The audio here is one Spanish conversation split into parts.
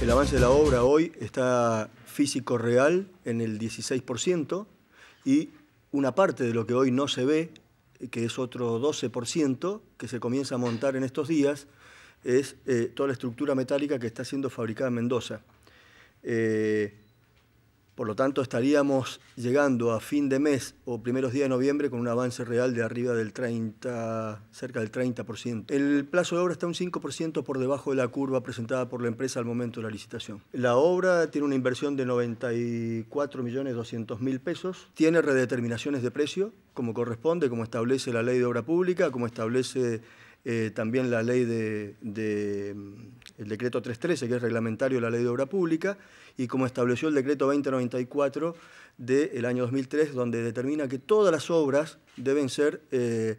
El avance de la obra hoy está físico real en el 16% y una parte de lo que hoy no se ve, que es otro 12%, que se comienza a montar en estos días, es eh, toda la estructura metálica que está siendo fabricada en Mendoza. Eh, por lo tanto, estaríamos llegando a fin de mes o primeros días de noviembre con un avance real de arriba del 30, cerca del 30%. El plazo de obra está un 5% por debajo de la curva presentada por la empresa al momento de la licitación. La obra tiene una inversión de 94.200.000 pesos, tiene redeterminaciones de precio, como corresponde, como establece la ley de obra pública, como establece eh, también la ley de, mm, el decreto 313, que es reglamentario de la ley de obra pública, y como estableció el decreto 2094 del año 2003, donde determina que todas las obras deben ser eh,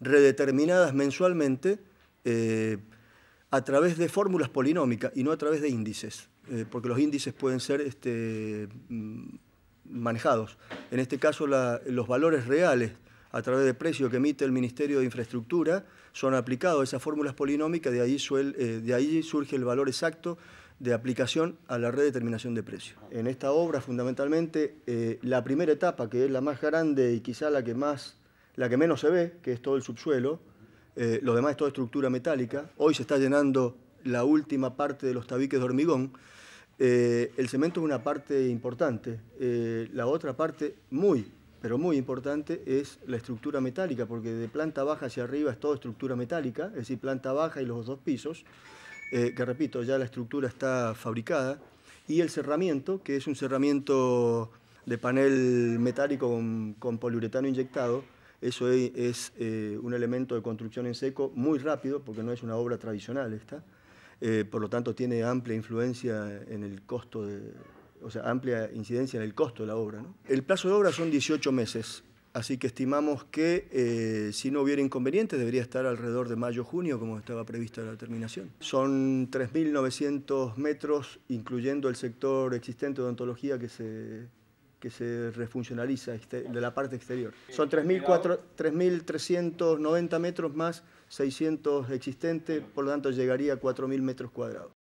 redeterminadas mensualmente eh, a través de fórmulas polinómicas y no a través de índices, porque los índices pueden ser este, mm, manejados. En este caso, los valores reales a través de precios que emite el Ministerio de Infraestructura, son aplicados esas fórmulas polinómicas, de ahí, eh, surge el valor exacto de aplicación a la redeterminación de determinación de precios. En esta obra, fundamentalmente, eh, la primera etapa, que es la más grande y quizá la que, más, la que menos se ve, que es todo el subsuelo, eh, lo demás es toda estructura metálica, hoy se está llenando la última parte de los tabiques de hormigón, el cemento es una parte importante, la otra parte muy pero muy importante, es la estructura metálica, porque de planta baja hacia arriba es toda estructura metálica, es decir, planta baja y los dos pisos, eh, que repito, ya la estructura está fabricada, y el cerramiento, que es un cerramiento de panel metálico con, poliuretano inyectado, eso es, eh, un elemento de construcción en seco muy rápido, porque no es una obra tradicional esta, eh, por lo tanto tiene amplia influencia en el costo de, o sea, amplia incidencia en el costo de la obra. El plazo de obra son 18 meses, así que estimamos que eh, si no hubiera inconvenientes debería estar alrededor de mayo-junio, como estaba prevista la terminación. Son 3.900 metros, incluyendo el sector existente de odontología que se que se refuncionaliza de la parte exterior. Son 3.390 metros más 600 existentes, por lo tanto llegaría a 4.000 metros cuadrados.